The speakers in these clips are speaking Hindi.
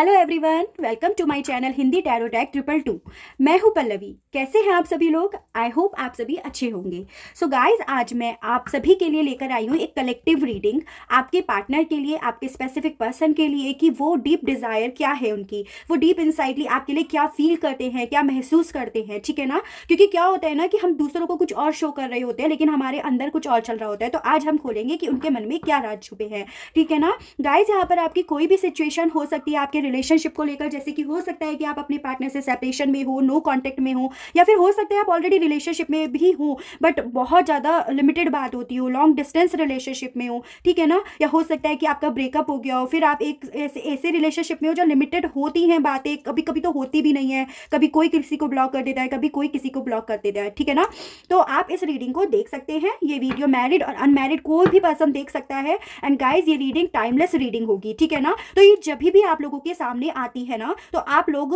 hello everyone welcome to my channel Hindi tarot triple two मैं हूं पल्लवी कैसे हैं आप सभी लोग आई होप आप सभी अच्छे होंगे सो so गाइस आज मैं आप सभी के लिए लेकर आई हूं एक कलेक्टिव रीडिंग आपके पार्टनर के लिए आपके स्पेसिफिक पर्सन के लिए कि वो डीप डिज़ायर क्या है उनकी वो डीप इंसाइडली आपके लिए क्या फील करते हैं क्या महसूस करते हैं ठीक है ना क्योंकि क्या होता है ना कि हम दूसरों को कुछ और शो कर रहे होते हैं लेकिन हमारे अंदर कुछ और चल रहा होता है तो आज हम खोलेंगे कि उनके मन में क्या राज छुपे हैं ठीक है ना गाइज यहाँ पर आपकी कोई भी सिचुएशन हो सकती है आपके रिलेशनशिप को लेकर जैसे कि हो सकता है कि आप अपने पार्टनर से सेपरेशन में हो नो कॉन्टेक्ट में हो या फिर हो सकता है आप ऑलरेडी रिलेशनशिप में भी हो बट बहुत ज़्यादा लिमिटेड बात होती हो लॉन्ग डिस्टेंस रिलेशनशिप में हो ठीक है ना या हो सकता है कि आपका ब्रेकअप हो गया हो फिर आप एक ऐसे ऐसे रिलेशनशिप में हो जो लिमिटेड होती हैं बातें कभी कभी तो होती भी नहीं है कभी कोई किसी को ब्लॉक कर देता है कभी कोई किसी को ब्लॉक कर देता है ठीक है ना तो आप इस रीडिंग को देख सकते हैं ये वीडियो मैरिड और अनमैरिड कोई भी पर्सन देख सकता है एंड गाइज ये रीडिंग टाइमलेस रीडिंग होगी ठीक है ना तो ये जब भी आप लोगों के सामने आती है ना तो आप लोग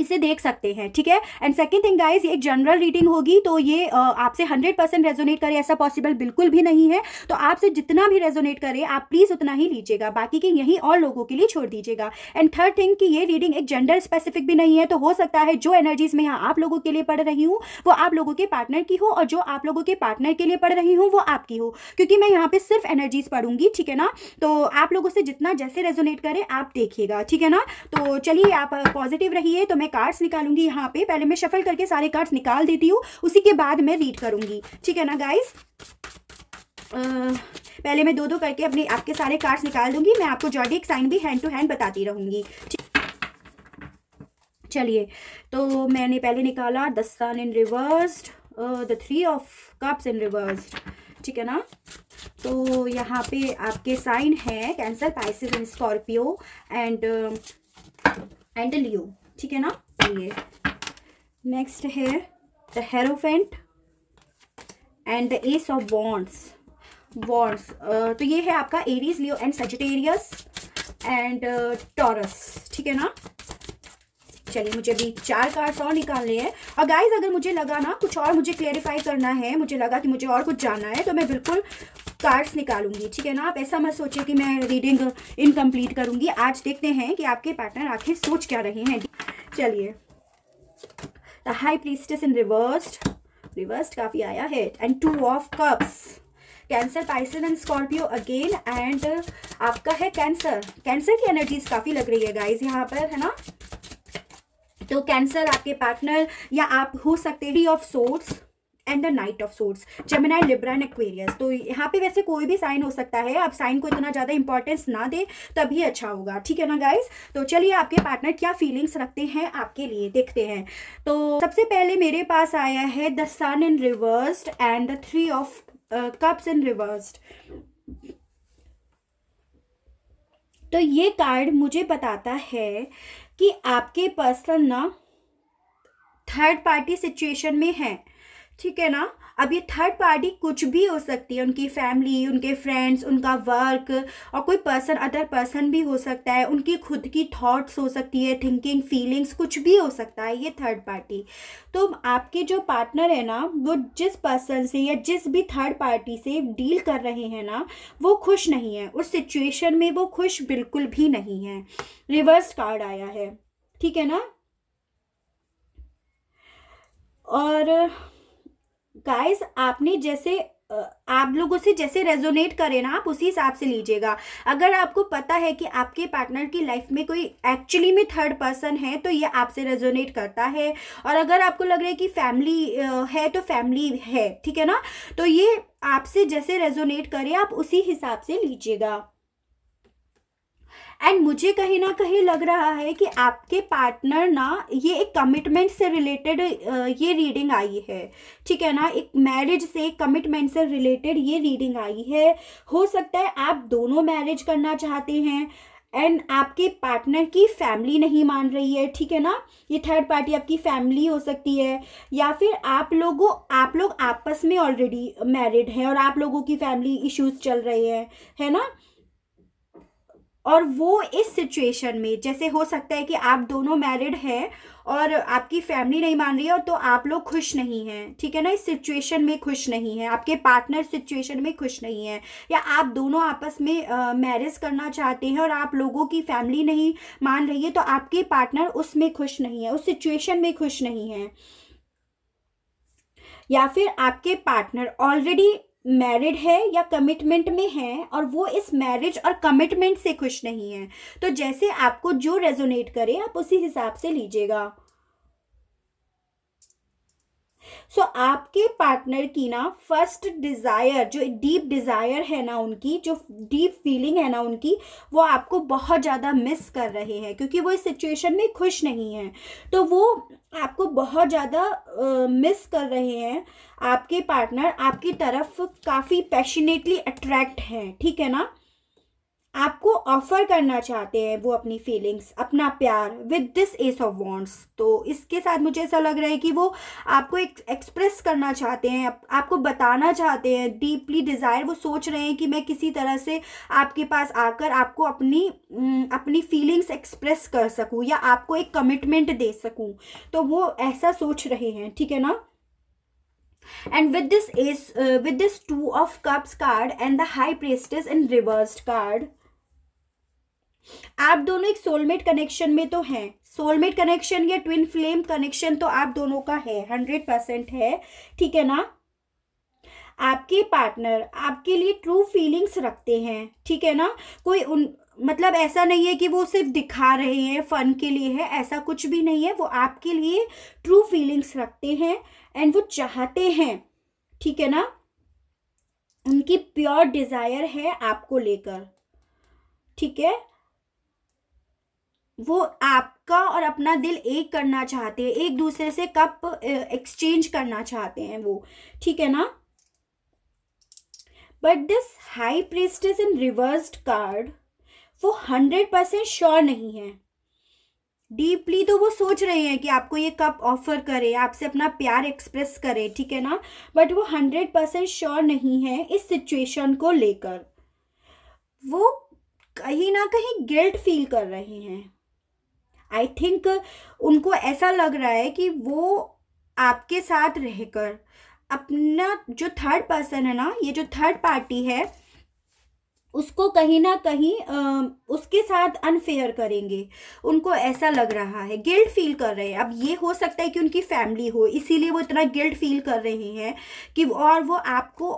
इसे देख सकते हैं ठीक है एंड सेकंड थिंग गाइस ये एक जनरल रीडिंग होगी तो ये आपसे 100 परसेंट रेजोनेट करे ऐसा पॉसिबल बिल्कुल भी नहीं है तो आपसे जितना भी रेजोनेट करे आप प्लीज़ उतना ही लीजिएगा बाकी के यहीं और लोगों के लिए छोड़ दीजिएगा एंड थर्ड थिंग कि ये रीडिंग एक जेंडर स्पेसिफिक भी नहीं है तो हो सकता है जो एनर्जीज मैं यहाँ आप लोगों के लिए पढ़ रही हूँ वो आप लोगों के पार्टनर की हो और जो आप लोगों के पार्टनर के लिए पढ़ रही हूँ वो आपकी हो क्योंकि मैं यहाँ पर सिर्फ एनर्जीज पढ़ूंगी ठीक है ना तो आप लोगों से जितना जैसे रेजोनेट करे आप देखिएगा ठीक है ना तो चलिए आप पॉजिटिव रहिए तो मैं मैं कार्ड्स निकालूंगी यहाँ पे पहले मैं शफल करके सारे कार्ड्स निकाल देती हूँ उसी के बाद मैं रीड करूंगी ठीक है ना गाइज पहले मैं दो दो करके अपने आपके सारे कार्ड्स निकाल दूंगी मैं आपको जॉडिक साइन भी हैंड टू हैंड बताती रहूंगी चलिए तो मैंने पहले निकाला the sun in reverse the three of cups in reverse ठीक है ना तो यहाँ पे आपके साइन है Cancer Pisces in Scorpio and and Leo ठीक है ना ये नेक्स्ट है the hierophant and the ace of wands wands तो ये है आपका Aries Leo and Sagittarius and Taurus ठीक है ना चलिए मुझे अभी चार कार्ड्स और निकालने हैं और गाइज अगर मुझे लगा ना कुछ और मुझे क्लेरिफाई करना है मुझे लगा कि मुझे और कुछ जानना है तो मैं बिल्कुल कार्ड्स निकालूंगी ठीक है ना आप ऐसा मत सोचिए कि मैं रीडिंग इनकम्प्लीट करूंगी आज देखते हैं कि आपके पार्टनर आखिर सोच क्या रहे हैं चलिए the high priestess in reversed reversed काफी आया है and two of cups Cancer Pisces and Scorpio again and आपका है कैंसर कैंसर की एनर्जीज काफी लग रही है गाइज यहाँ पर है ना तो कैंसर आपके पार्टनर या आप हो सकते ही of swords and the knight of swords Gemini Libra and Aquarius तो यहाँ पे वैसे कोई भी साइन हो सकता है आप साइन को इतना ज़्यादा इंपॉर्टेंस ना दे तभी अच्छा होगा ठीक है ना गाइज तो चलिए आपके पार्टनर क्या फीलिंग्स रखते हैं आपके लिए देखते हैं तो सबसे पहले मेरे पास आया है the sun in reversed and the three of cups in reversed तो ये कार्ड मुझे बताता है कि आपके पर्सन ना थर्ड पार्टी सिचुएशन में है ठीक है ना अब ये थर्ड पार्टी कुछ भी हो सकती है उनकी फैमिली उनके फ्रेंड्स उनका वर्क और कोई पर्सन अदर पर्सन भी हो सकता है उनकी खुद की थॉट्स हो सकती है थिंकिंग फीलिंग्स कुछ भी हो सकता है ये थर्ड पार्टी तो आपके जो पार्टनर है ना वो जिस पर्सन से या जिस भी थर्ड पार्टी से डील कर रहे हैं ना वो खुश नहीं है उस सिचुएशन में वो खुश बिल्कुल भी नहीं है रिवर्स कार्ड आया है ठीक है ना और गाइस आपने जैसे आप लोगों से जैसे रेजोनेट करे ना आप उसी हिसाब से लीजिएगा अगर आपको पता है कि आपके पार्टनर की लाइफ में कोई एक्चुअली में थर्ड पर्सन है तो ये आपसे रेजोनेट करता है और अगर आपको लग रहा है कि फैमिली है तो फैमिली है ठीक है ना तो ये आपसे जैसे रेजोनेट करे आप उसी हिसाब से लीजिएगा एंड मुझे कहीं ना कहीं लग रहा है कि आपके पार्टनर ना ये एक कमिटमेंट से रिलेटेड ये रीडिंग आई है ठीक है ना एक मैरिज से एक कमिटमेंट से रिलेटेड ये रीडिंग आई है हो सकता है आप दोनों मैरिज करना चाहते हैं एंड आपके पार्टनर की फैमिली नहीं मान रही है ठीक है ना ये थर्ड पार्टी आपकी फैमिली हो सकती है या फिर आप लोगों आप लोग आपस में ऑलरेडी मैरिड हैं और आप लोगों की फैमिली इश्यूज चल रहे हैं है ना और वो इस सिचुएशन में जैसे हो सकता है कि आप दोनों मैरिड हैं और आपकी फैमिली नहीं मान रही है तो आप लोग खुश नहीं हैं ठीक है ना इस सिचुएशन में खुश नहीं है आपके पार्टनर सिचुएशन में खुश नहीं है या आप दोनों आपस में मैरिज करना चाहते हैं और आप लोगों की फैमिली नहीं मान रही है तो आपके पार्टनर उसमें खुश नहीं है उस सिचुएशन में खुश नहीं है या फिर आपके पार्टनर ऑलरेडी मैरिड है या कमिटमेंट में है और वो इस मैरिज और कमिटमेंट से खुश नहीं है तो जैसे आपको जो रेजोनेट करे आप उसी हिसाब से लीजिएगा सो so, आपके पार्टनर की ना फर्स्ट डिज़ायर जो डीप डिज़ायर है ना उनकी जो डीप फीलिंग है ना उनकी वो आपको बहुत ज़्यादा मिस कर रहे हैं क्योंकि वो इस सिचुएशन में खुश नहीं है तो वो आपको बहुत ज़्यादा मिस कर रहे हैं आपके पार्टनर आपकी तरफ काफ़ी पैशनेटली अट्रैक्ट हैं ठीक है ना आपको ऑफर करना चाहते हैं वो अपनी फीलिंग्स अपना प्यार with this ace of wands तो इसके साथ मुझे ऐसा लग रहा है कि वो आपको एक एक्सप्रेस करना चाहते हैं आप, आपको बताना चाहते हैं डीपली डिज़ायर वो सोच रहे हैं कि मैं किसी तरह से आपके पास आकर आपको अपनी अपनी फीलिंग्स एक्सप्रेस कर सकूँ या आपको एक कमिटमेंट दे सकूँ तो वो ऐसा सोच रहे हैं ठीक है ना and with this ace uh, with this two of cups card and the high priestess in reversed card आप दोनों एक सोलमेट कनेक्शन में तो हैं सोलमेट कनेक्शन या ट्विन फ्लेम कनेक्शन तो आप दोनों का है हंड्रेड परसेंट है ठीक है ना आपके पार्टनर आपके लिए ट्रू फीलिंग्स रखते हैं ठीक है ना कोई उन मतलब ऐसा नहीं है कि वो सिर्फ दिखा रहे हैं फन के लिए है ऐसा कुछ भी नहीं है वो आपके लिए ट्रू फीलिंग्स रखते हैं एंड वो चाहते हैं ठीक है ना उनकी प्योर डिज़ायर है आपको लेकर ठीक है वो आपका और अपना दिल एक करना चाहते हैं एक दूसरे से कप एक्सचेंज करना चाहते हैं वो ठीक है ना but this high priestess in reversed card वो हंड्रेड परसेंट श्योर नहीं है डीपली तो वो सोच रहे हैं कि आपको ये कप ऑफर करे आपसे अपना प्यार एक्सप्रेस करे ठीक है ना बट वो हंड्रेड परसेंट श्योर नहीं है इस सिचुएशन को लेकर वो कहीं ना कहीं गिल्ट फील कर रहे हैं आई थिंक उनको ऐसा लग रहा है कि वो आपके साथ रहकर अपना जो थर्ड पर्सन है ना ये जो थर्ड पार्टी है उसको कहीं ना कहीं उसके साथ अनफेयर करेंगे उनको ऐसा लग रहा है गिल्ट फील कर रहे हैं अब ये हो सकता है कि उनकी फैमिली हो इसीलिए वो इतना गिल्ट फील कर रहे हैं कि और वो आपको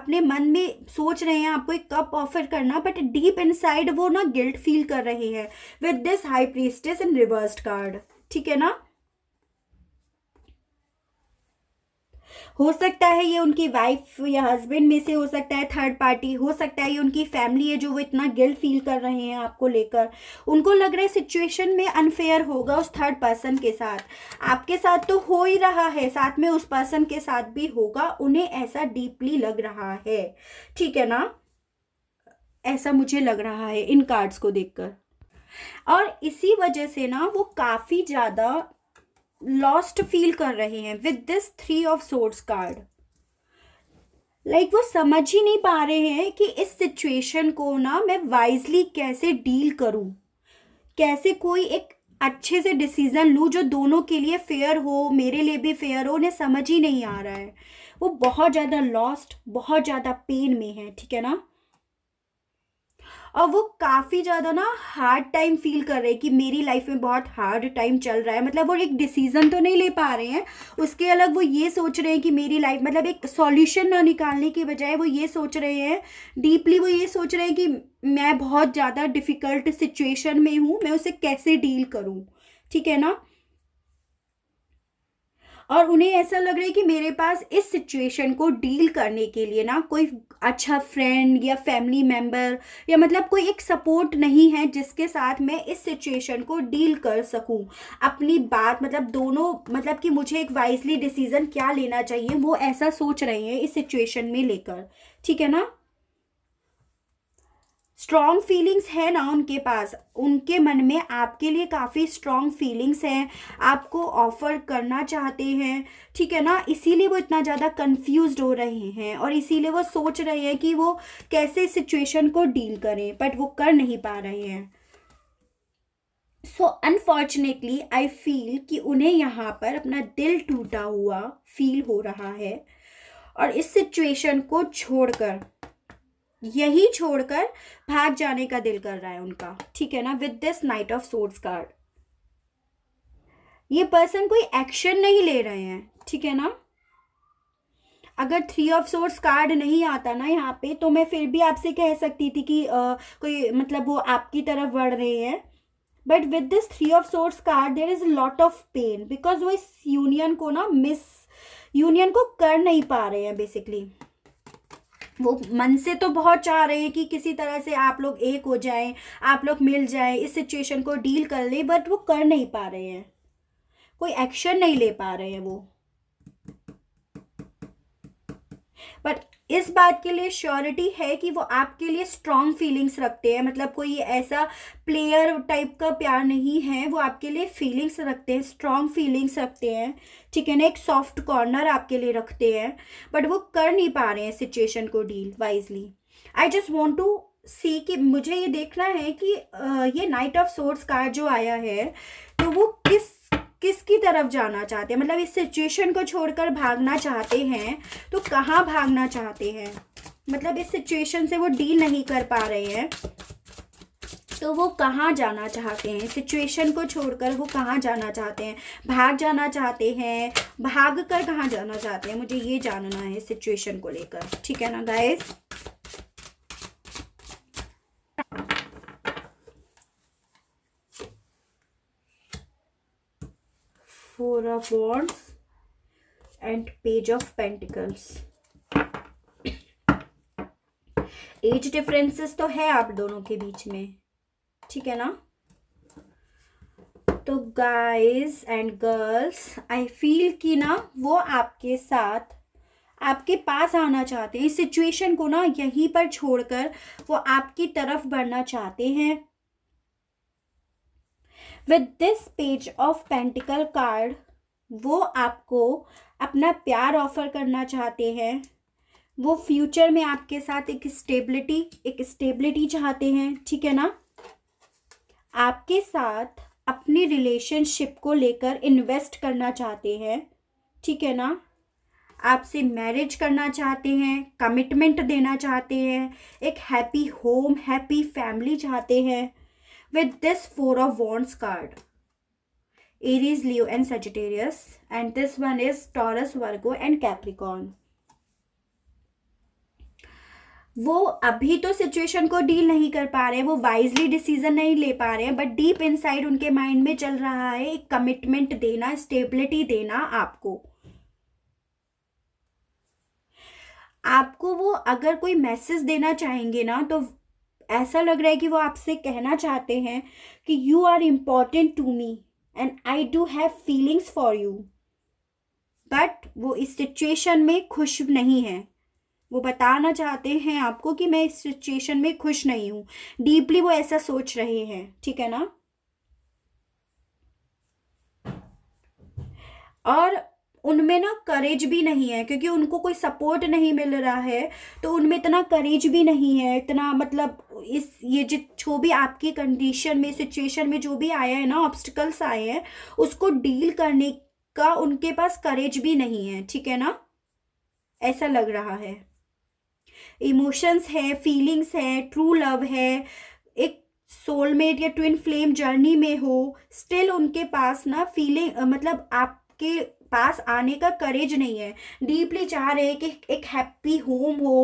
अपने मन में सोच रहे हैं आपको एक कप ऑफर करना बट डीप इनसाइड वो ना गिल्ट फील कर रहे हैं with this high priestess in reversed card ठीक है ना हो सकता है ये उनकी वाइफ या हस्बैंड में से हो सकता है थर्ड पार्टी हो सकता है ये उनकी फैमिली है जो वो इतना गिल फील कर रहे हैं आपको लेकर उनको लग रहा है सिचुएशन में अनफेयर होगा उस थर्ड पर्सन के साथ आपके साथ तो हो ही रहा है साथ में उस पर्सन के साथ भी होगा उन्हें ऐसा डीपली लग रहा है ठीक है ना ऐसा मुझे लग रहा है इन कार्ड्स को देखकर और इसी वजह से ना वो काफ़ी ज़्यादा लॉस्ट फील कर रहे हैं with this three of swords card like वो समझ ही नहीं पा रहे हैं कि इस सिचुएशन को ना मैं वाइजली कैसे डील करूं कैसे कोई एक अच्छे से डिसीज़न लूँ जो दोनों के लिए फेयर हो मेरे लिए भी फेयर हो उन्हें समझ ही नहीं आ रहा है वो बहुत ज़्यादा लॉस्ट बहुत ज़्यादा पेन में है ठीक है ना और वो काफ़ी ज़्यादा ना हार्ड टाइम फील कर रहे हैं कि मेरी लाइफ में बहुत हार्ड टाइम चल रहा है मतलब वो एक डिसीज़न तो नहीं ले पा रहे हैं उसके अलग वो ये सोच रहे हैं कि मेरी लाइफ मतलब एक सॉल्यूशन ना निकालने के बजाय वो ये सोच रहे हैं डीपली वो ये सोच रहे हैं कि मैं बहुत ज़्यादा डिफ़िकल्ट सिचुएशन में हूँ मैं उसे कैसे डील करूँ ठीक है ना और उन्हें ऐसा लग रहा है कि मेरे पास इस सिचुएशन को डील करने के लिए ना कोई अच्छा फ्रेंड या फैमिली मेम्बर या मतलब कोई एक सपोर्ट नहीं है जिसके साथ मैं इस सिचुएशन को डील कर सकूं अपनी बात मतलब दोनों मतलब कि मुझे एक वाइजली डिसीज़न क्या लेना चाहिए वो ऐसा सोच रहे हैं इस सिचुएशन में लेकर ठीक है ना स्ट्रॉन्ग फीलिंग्स है ना उनके पास उनके मन में आपके लिए काफ़ी स्ट्रॉन्ग फीलिंग्स हैं आपको ऑफर करना चाहते हैं ठीक है ना इसीलिए वो इतना ज़्यादा कंफ्यूज हो रहे हैं और इसीलिए वो सोच रहे हैं कि वो कैसे सिचुएशन को डील करें बट वो कर नहीं पा रहे हैं सो अनफॉर्चुनेटली आई फील कि उन्हें यहाँ पर अपना दिल टूटा हुआ फील हो रहा है और इस सिचुएशन को छोड़कर यही छोड़कर भाग जाने का दिल कर रहा है उनका ठीक है ना with this knight of swords card ये पर्सन कोई एक्शन नहीं ले रहे हैं ठीक है ना अगर थ्री ऑफ सोर्स कार्ड नहीं आता ना यहाँ पे तो मैं फिर भी आपसे कह सकती थी कि आ, कोई मतलब वो आपकी तरफ बढ़ रहे हैं but with this three of swords card there is lot of pain because वो इस यूनियन को ना मिस यूनियन को कर नहीं पा रहे हैं बेसिकली वो मन से तो बहुत चाह रहे हैं कि किसी तरह से आप लोग एक हो जाएं आप लोग मिल जाएं इस सिचुएशन को डील कर लें बट वो कर नहीं पा रहे हैं कोई एक्शन नहीं ले पा रहे हैं वो इस बात के लिए श्योरिटी है कि वो आपके लिए स्ट्रांग फीलिंग्स रखते हैं मतलब कोई ऐसा प्लेयर टाइप का प्यार नहीं है वो आपके लिए फीलिंग्स रखते हैं स्ट्रॉन्ग फीलिंग्स रखते हैं ठीक है ना एक सॉफ्ट कॉर्नर आपके लिए रखते हैं बट वो कर नहीं पा रहे हैं सिचुएशन को deal wisely I just want to see कि मुझे ये देखना है कि ये नाइट ऑफ सोर्स कार्ड जो आया है तो वो किस किसकी तरफ जाना चाहते हैं मतलब इस सिचुएशन को छोड़कर भागना चाहते हैं तो कहाँ भागना चाहते हैं मतलब इस सिचुएशन से वो डील नहीं कर पा रहे हैं तो वो कहाँ जाना चाहते हैं सिचुएशन को छोड़कर वो कहाँ जाना चाहते हैं भाग जाना चाहते हैं भाग कर कहाँ जाना चाहते हैं मुझे ये जानना है सिचुएशन को लेकर ठीक है ना guys four of wands and page of pentacles as differences तो है आप दोनों के बीच में ठीक है ना तो guys and girls I feel कि ना वो आपके साथ आपके पास आना चाहते हैं इस सिचुएशन को ना यहीं पर छोड़कर वो आपकी तरफ बढ़ना चाहते हैं with this page of pentacle card वो आपको अपना प्यार ऑफर करना चाहते हैं वो फ्यूचर में आपके साथ एक स्टेबिलिटी एक स्टेबिलिटी चाहते हैं ठीक है ना आपके साथ अपनी रिलेशनशिप को लेकर इन्वेस्ट करना चाहते हैं ठीक है ना आपसे मैरिज करना चाहते हैं कमिटमेंट देना चाहते हैं एक हैप्पी होम हैप्पी फैमिली चाहते हैं with this four of wands card aries leo and sagittarius and this one is taurus virgo and capricorn वो अभी तो सिचुएशन को डील नहीं कर पा रहे हैं वो वाइजली डिसीजन नहीं ले पा रहे हैं बट डीप इनसाइड उनके माइंड में चल रहा है एक कमिटमेंट देना स्टेबिलिटी देना आपको आपको वो अगर कोई मैसेज देना चाहेंगे ना तो ऐसा लग रहा है कि वो आपसे कहना चाहते हैं कि you are important to me and I do have feelings for you but वो इस सिचुएशन में खुश नहीं है वो बताना चाहते हैं आपको कि मैं इस सिचुएशन में खुश नहीं हूँ डीपली वो ऐसा सोच रहे हैं ठीक है ना और उनमें ना करेज भी नहीं है क्योंकि उनको कोई सपोर्ट नहीं मिल रहा है तो उनमें इतना करेज भी नहीं है इतना मतलब इस ये जित जो भी आपकी कंडीशन में सिचुएशन में जो भी आया है ना ऑब्स्टिकल्स आए हैं उसको डील करने का उनके पास करेज भी नहीं है ठीक है ना ऐसा लग रहा है इमोशंस है फीलिंग्स है ट्रू लव है एक सोलमेट या ट्विन फ्लेम जर्नी में हो स्टिल उनके पास ना फीलिंग मतलब आपके पास आने का करेज नहीं है डीपली चाह रहे हैं कि एक हैप्पी होम हो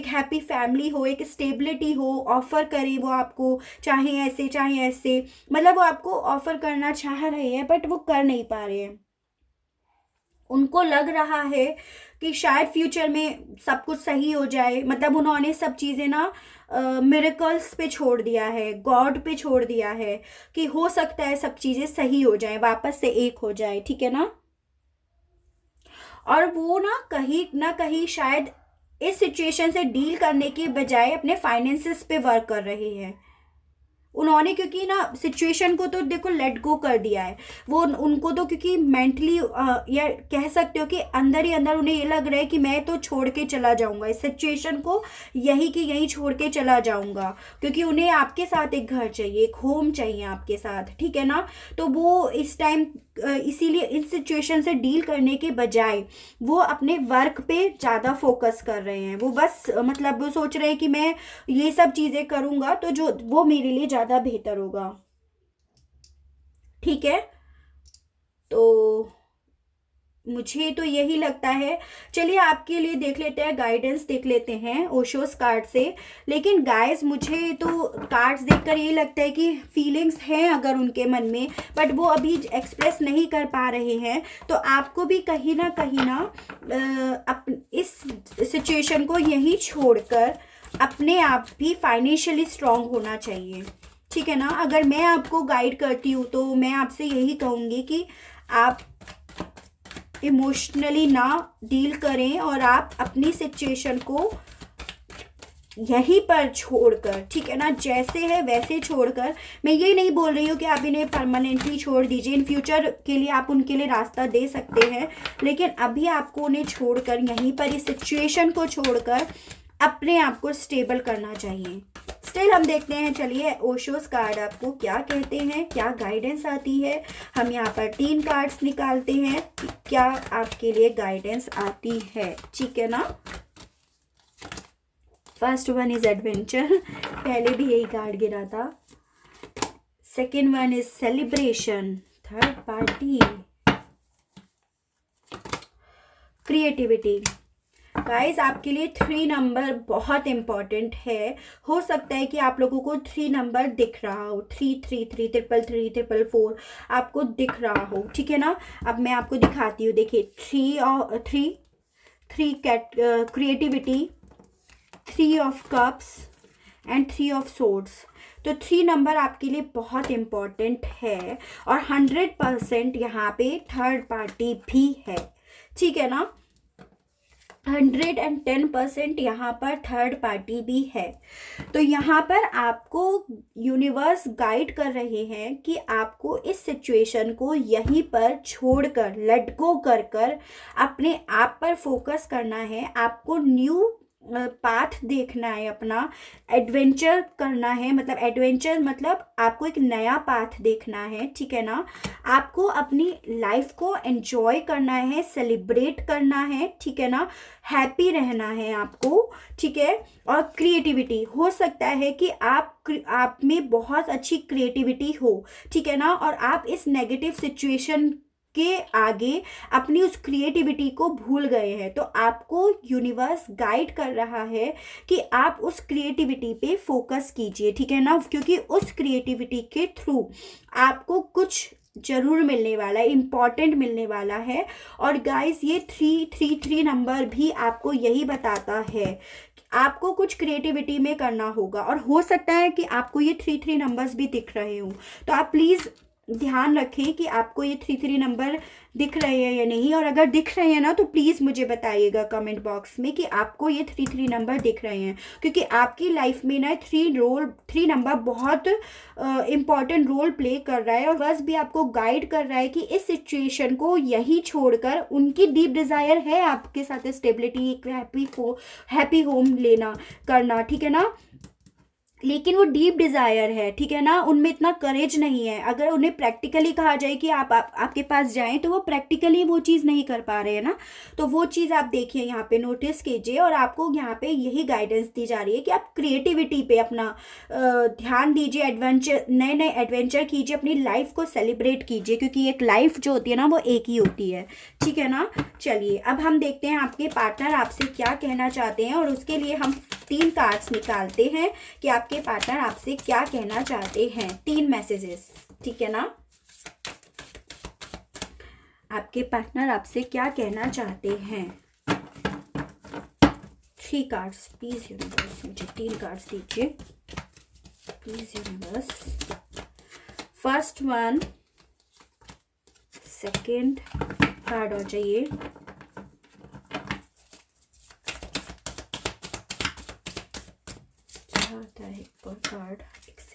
एक हैप्पी फैमिली हो एक स्टेबिलिटी हो ऑफ़र करे वो आपको चाहे ऐसे चाहे ऐसे मतलब वो आपको ऑफ़र करना चाह रहे हैं बट वो कर नहीं पा रहे हैं उनको लग रहा है कि शायद फ्यूचर में सब कुछ सही हो जाए मतलब उन्होंने सब चीज़ें ना मेरेकल्स पे छोड़ दिया है गॉड पे छोड़ दिया है कि हो सकता है सब चीज़ें सही हो जाए वापस से एक हो जाए ठीक है ना और वो ना कहीं ना कहीं शायद इस सिचुएशन से डील करने के बजाय अपने फाइनेंसिस पे वर्क कर रहे हैं उन्होंने क्योंकि ना सिचुएशन को तो देखो लेट गो कर दिया है वो उनको तो क्योंकि मेंटली या कह सकते हो कि अंदर ही अंदर उन्हें ये लग रहा है कि मैं तो छोड़ के चला जाऊंगा इस सिचुएशन को यही कि यहीं छोड़ के चला जाऊंगा क्योंकि उन्हें आपके साथ एक घर चाहिए एक होम चाहिए आपके साथ ठीक है ना तो वो इस टाइम इसीलिए इस सिचुएशन से डील करने के बजाय वो अपने वर्क पे ज़्यादा फोकस कर रहे हैं वो बस मतलब वो सोच रहे हैं कि मैं ये सब चीज़ें करूँगा तो जो वो मेरे लिए ज़्यादा बेहतर होगा ठीक है तो मुझे तो यही लगता है चलिए आपके लिए देख लेते हैं गाइडेंस देख लेते हैं ओशोस कार्ड से लेकिन गाइस मुझे तो कार्ड्स देखकर यही लगता है कि फीलिंग्स हैं अगर उनके मन में बट वो अभी एक्सप्रेस नहीं कर पा रहे हैं तो आपको भी कहीं ना कहीं ना अप इस सिचुएशन को यहीं छोड़कर अपने आप भी फाइनेंशियली स्ट्रांग होना चाहिए ठीक है ना अगर मैं आपको गाइड करती हूँ तो मैं आपसे यही कहूँगी कि आप इमोशनली ना डील करें और आप अपनी सिचुएशन को यहीं पर छोड़कर ठीक है ना जैसे है वैसे छोड़कर मैं ये नहीं बोल रही हूँ कि आप इन्हें परमानेंटली छोड़ दीजिए इन फ्यूचर के लिए आप उनके लिए रास्ता दे सकते हैं लेकिन अभी आपको उन्हें छोड़कर यहीं पर इस सिचुएशन को छोड़कर अपने आप को स्टेबल करना चाहिए स्टिल हम देखते हैं चलिए ओशोस कार्ड आपको क्या कहते हैं क्या गाइडेंस आती है हम यहाँ पर तीन कार्ड्स निकालते हैं क्या आपके लिए गाइडेंस आती है ठीक है ना फर्स्ट वन इज एडवेंचर पहले भी यही कार्ड गिरा था second one is celebration third party creativity guys आपके लिए थ्री नंबर बहुत इंपॉर्टेंट है हो सकता है कि आप लोगों को थ्री नंबर दिख रहा हो three three three triple three triple four आपको दिख रहा हो ठीक है ना अब मैं आपको दिखाती हूँ देखिए थ्री और three three cat creativity three of cups and three of swords तो थ्री नंबर आपके लिए बहुत इम्पॉर्टेंट है और हंड्रेड परसेंट यहाँ पे थर्ड पार्टी भी है ठीक है ना हंड्रेड एंड टेन परसेंट यहाँ पर थर्ड पार्टी भी है तो यहाँ पर आपको यूनिवर्स गाइड कर रहे हैं कि आपको इस सिचुएशन को यहीं पर छोड़कर लटको कर कर अपने आप पर फोकस करना है आपको न्यू पाथ देखना है अपना एडवेंचर करना है मतलब एडवेंचर मतलब आपको एक नया पाथ देखना है ठीक है ना आपको अपनी लाइफ को एंजॉय करना है सेलिब्रेट करना है ठीक है ना हैप्पी रहना है आपको ठीक है और क्रिएटिविटी हो सकता है कि आप आप में बहुत अच्छी क्रिएटिविटी हो ठीक है ना और आप इस नेगेटिव सिचुएशन के आगे अपनी उस क्रिएटिविटी को भूल गए हैं तो आपको यूनिवर्स गाइड कर रहा है कि आप उस क्रिएटिविटी पे फोकस कीजिए ठीक है ना क्योंकि उस क्रिएटिविटी के थ्रू आपको कुछ जरूर मिलने वाला है इम्पॉर्टेंट मिलने वाला है और गाइस ये थ्री थ्री थ्री नंबर भी आपको यही बताता है आपको कुछ क्रिएटिविटी में करना होगा और हो सकता है कि आपको ये थ्री थ्री नंबर्स भी दिख रहे हों तो आप प्लीज़ ध्यान रखें कि आपको ये थ्री थ्री नंबर दिख रहे हैं या नहीं और अगर दिख रहे हैं ना तो प्लीज़ मुझे बताइएगा कमेंट बॉक्स में कि आपको ये थ्री थ्री नंबर दिख रहे हैं क्योंकि आपकी लाइफ में ना थ्री रोल थ्री नंबर बहुत इम्पॉर्टेंट रोल प्ले कर रहा है और बस भी आपको गाइड कर रहा है कि इस सिचुएशन को यहीं छोड़कर उनकी डीप डिज़ायर है आपके साथ स्टेबिलिटी एक हैप्पी हैप्पी होम लेना करना ठीक है ना लेकिन वो डीप डिज़ायर है ठीक है ना उनमें इतना करेज नहीं है अगर उन्हें प्रैक्टिकली कहा जाए कि आप, आप आपके पास जाएं तो वो प्रैक्टिकली वो चीज़ नहीं कर पा रहे हैं ना तो वो चीज़ आप देखिए यहाँ पे नोटिस कीजिए और आपको यहाँ पे यही गाइडेंस दी जा रही है कि आप क्रिएटिविटी पे अपना ध्यान दीजिए एडवेंचर नए नए एडवेंचर कीजिए अपनी लाइफ को सेलिब्रेट कीजिए क्योंकि एक लाइफ जो होती है ना वो एक ही होती है ठीक है ना चलिए अब हम देखते हैं आपके पार्टनर आपसे क्या कहना चाहते हैं और उसके लिए हम तीन कार्ड्स निकालते हैं कि आप आपके पार्टनर आपसे क्या कहना चाहते हैं तीन मैसेजेस ठीक है ना आपके पार्टनर आपसे क्या कहना चाहते हैं थ्री कार्ड्स प्लीज यूनिवर्स मुझे तीन कार्ड्स दीजिए please universe first one second card और चाहिए लगता है और कार्ड एक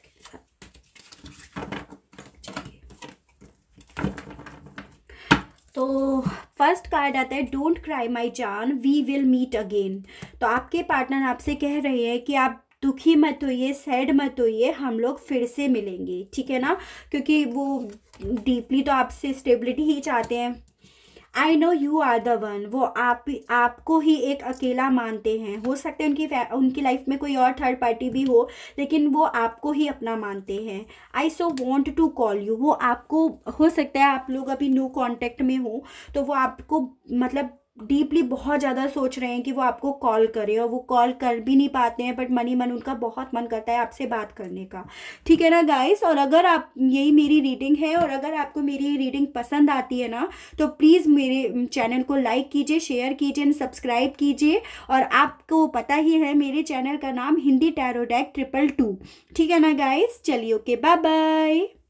तो फर्स्ट कार्ड आता है डोंट क्राई माई जान वी विल मीट अगेन तो आपके पार्टनर आपसे कह रहे हैं कि आप दुखी मत होइए सैड मत होइए हम लोग फिर से मिलेंगे ठीक है ना क्योंकि वो डीपली तो आपसे स्टेबिलिटी ही चाहते हैं I know you are the one वो आप आपको ही एक अकेला मानते हैं हो सकता है उनकी उनकी लाइफ में कोई और थर्ड पार्टी भी हो लेकिन वो आपको ही अपना मानते हैं I so want to call you वो आपको हो सकता है आप लोग अभी नो कॉन्टैक्ट में हो तो वो आपको मतलब डीपली बहुत ज़्यादा सोच रहे हैं कि वो आपको कॉल करें और वो कॉल कर भी नहीं पाते हैं बट मनी मन उनका बहुत मन करता है आपसे बात करने का ठीक है ना गाइस और अगर आप यही मेरी रीडिंग है और अगर आपको मेरी रीडिंग पसंद आती है ना तो प्लीज़ मेरे चैनल को लाइक कीजिए शेयर कीजिए एंड सब्सक्राइब कीजिए और आपको पता ही है मेरे चैनल का नाम हिंदी टैरोडैक ट्रिपल टू ठीक है ना गाइस चलिए ओके बाय बाय